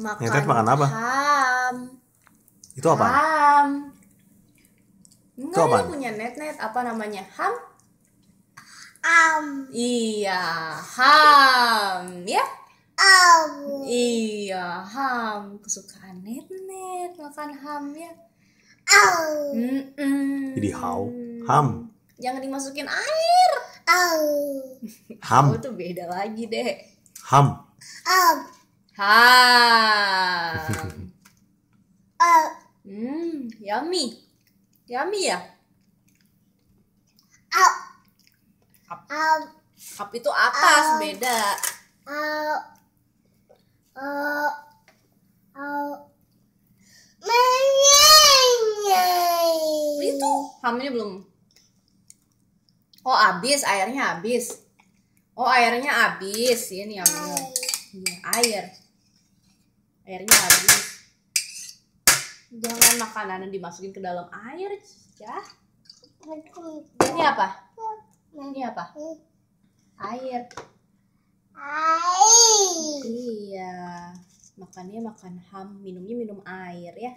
Makan nyetet makan apa? Ham. Itu apa? Ham. itu apa? punya net-net apa namanya? Ham? ham Iya, ham, ya. ham Iya, ham. Kesukaan net-net makan ham ya. ham Jadi how? Ham. Jangan dimasukin air. Ham. Oh, itu beda lagi deh. Ham. Ham. Ha. Uh. Hmm, yummy. Yummy ya? Up. Up. Up, um. up itu atas, up. Um. beda. Up. Uh. Up. Uh. Up. Menyanyi. Itu hamnya belum. Oh, habis, airnya habis. Oh, airnya habis. Ini yang Air. Ya, air airnya habis jangan makanan yang dimasukin ke dalam air ya ini apa ini apa air air iya makannya makan ham minumnya minum air ya